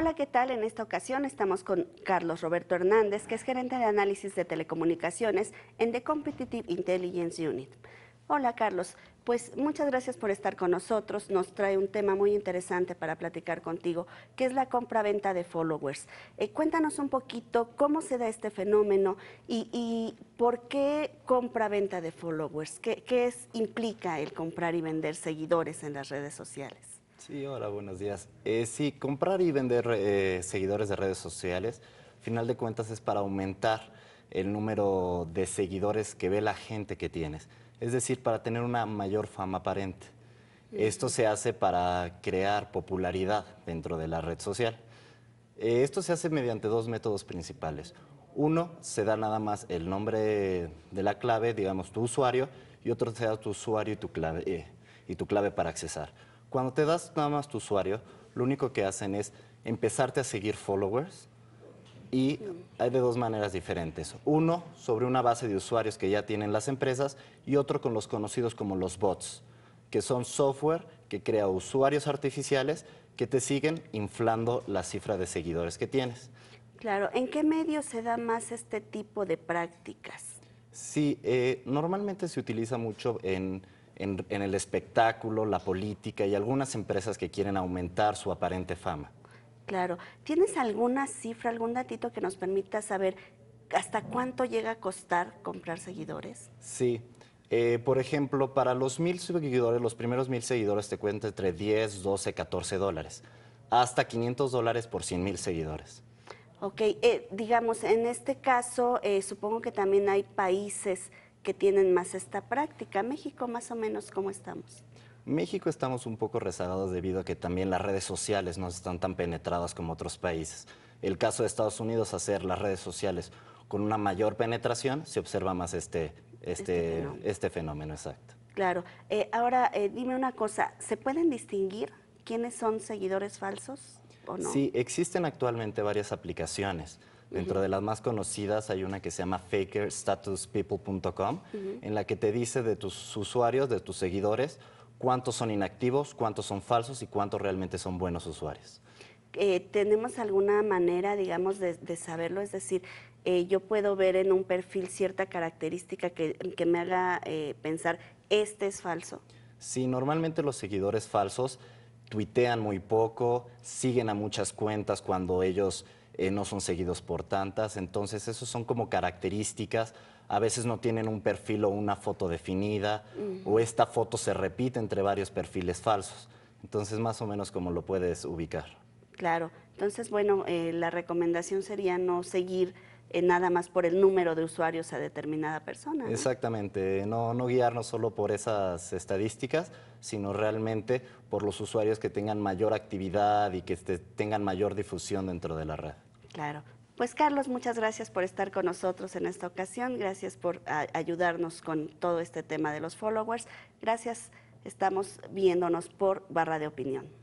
Hola, ¿qué tal? En esta ocasión estamos con Carlos Roberto Hernández, que es gerente de análisis de telecomunicaciones en The Competitive Intelligence Unit. Hola, Carlos. Pues muchas gracias por estar con nosotros. Nos trae un tema muy interesante para platicar contigo, que es la compra-venta de followers. Eh, cuéntanos un poquito cómo se da este fenómeno y, por qué compra-venta de followers. ¿Qué, qué es, implica el comprar y vender seguidores en las redes sociales? Sí, hola, buenos días. Eh, sí, comprar y vender eh, seguidores de redes sociales, final de cuentas es para aumentar el número de seguidores que ve la gente que tienes, es decir, para tener una mayor fama aparente. Esto se hace para crear popularidad dentro de la red social. Eh, esto se hace mediante dos métodos principales. Uno, se da nada más el nombre de la clave, digamos tu usuario, y otro se da tu usuario y tu clave, y tu clave para accesar. Cuando te das nada más tu usuario, lo único que hacen es empezarte a seguir followers y hay de dos maneras diferentes. Uno sobre una base de usuarios que ya tienen las empresas y otro con los conocidos como los bots, que son software que crea usuarios artificiales que te siguen inflando la cifra de seguidores que tienes. Claro, ¿en qué medio se da más este tipo de prácticas? Sí, eh, normalmente se utiliza mucho en en, el espectáculo, la política y algunas empresas que quieren aumentar su aparente fama. Claro. ¿Tienes alguna cifra, algún datito que nos permita saber hasta cuánto llega a costar comprar seguidores? Sí. Eh, por ejemplo, para los mil seguidores, los primeros mil seguidores te cuentan entre 10, 12, 14 dólares. Hasta 500 dólares por 100 mil seguidores. Ok, eh, digamos, en este caso, eh, supongo que también hay países que tienen más esta práctica. México, más o menos, ¿cómo estamos? México estamos un poco rezagados debido a que también las redes sociales no están tan penetradas como otros países. El caso de Estados Unidos, hacer las redes sociales con una mayor penetración, se observa más este, este, este, fenómeno. Este exacto. Claro. Eh, ahora, eh, dime una cosa, ¿se pueden distinguir quiénes son seguidores falsos? Sí, existen actualmente varias aplicaciones. Dentro de las más conocidas hay una que se llama fakerstatuspeople.com, en la que te dice de tus usuarios, de tus seguidores, cuántos son inactivos, cuántos son falsos y cuántos realmente son buenos usuarios. Eh, ¿Tenemos alguna manera, digamos, de, saberlo? Es decir, eh, yo puedo ver en un perfil cierta característica que, me haga eh, pensar, este es falso. Sí, normalmente los seguidores falsos tuitean muy poco, siguen a muchas cuentas cuando ellos eh, no son seguidos por tantas. Entonces, esos son como características. A veces no tienen un perfil o una foto definida, o esta foto se repite entre varios perfiles falsos. Entonces, más o menos como lo puedes ubicar. Claro. Entonces, bueno, eh, la recomendación sería no seguir eh, nada más por el número de usuarios a determinada persona. Exactamente, no, no guiarnos solo por esas estadísticas, sino realmente por los usuarios que tengan mayor actividad y que este, tengan mayor difusión dentro de la red. Claro. Pues Carlos, muchas gracias por estar con nosotros en esta ocasión, gracias por ayudarnos con todo este tema de los followers, gracias, estamos viéndonos por barra de opinión.